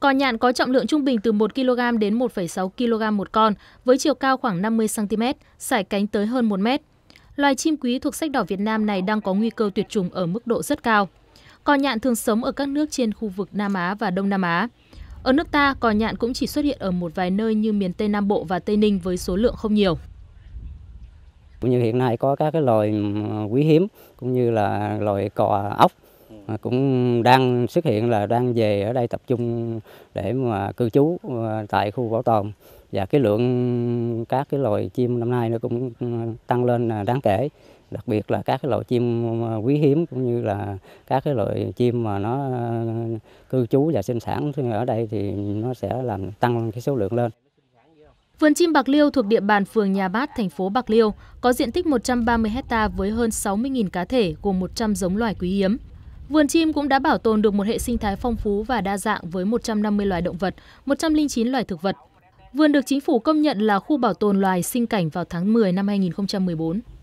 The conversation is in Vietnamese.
Cò nhạn có trọng lượng trung bình từ 1 kg đến 1,6 kg một con, với chiều cao khoảng 50 cm, sải cánh tới hơn 1 m. Loài chim quý thuộc sách đỏ Việt Nam này đang có nguy cơ tuyệt chủng ở mức độ rất cao. Cò nhạn thường sống ở các nước trên khu vực Nam Á và Đông Nam Á. Ở nước ta, cò nhạn cũng chỉ xuất hiện ở một vài nơi như miền Tây Nam Bộ và Tây Ninh với số lượng không nhiều. Cũng như hiện nay có các cái loài ừ, quý hiếm cũng như là loài cò ốc À, cũng đang xuất hiện là đang về ở đây tập trung để mà cư trú à, tại khu bảo tồn và cái lượng các cái loài chim năm nay nó cũng ừ, tăng lên à, đáng kể đặc biệt là các cái loài chim quý hiếm cũng như là các cái loài chim mà nó cư trú và sinh sản ở đây thì nó sẽ làm tăng cái số lượng lên. Vườn chim Bạc Liêu thuộc địa bàn phường Nhà Bát, thành phố Bạc Liêu, có diện tích 130 hecta với hơn 60.000 cá thể gồm 100 giống loài quý hiếm. Vườn chim cũng đã bảo tồn được một hệ sinh thái phong phú và đa dạng với 150 loài động vật, 109 loài thực vật. Vườn được chính phủ công nhận là khu bảo tồn loài sinh cảnh vào tháng 10 năm 2014.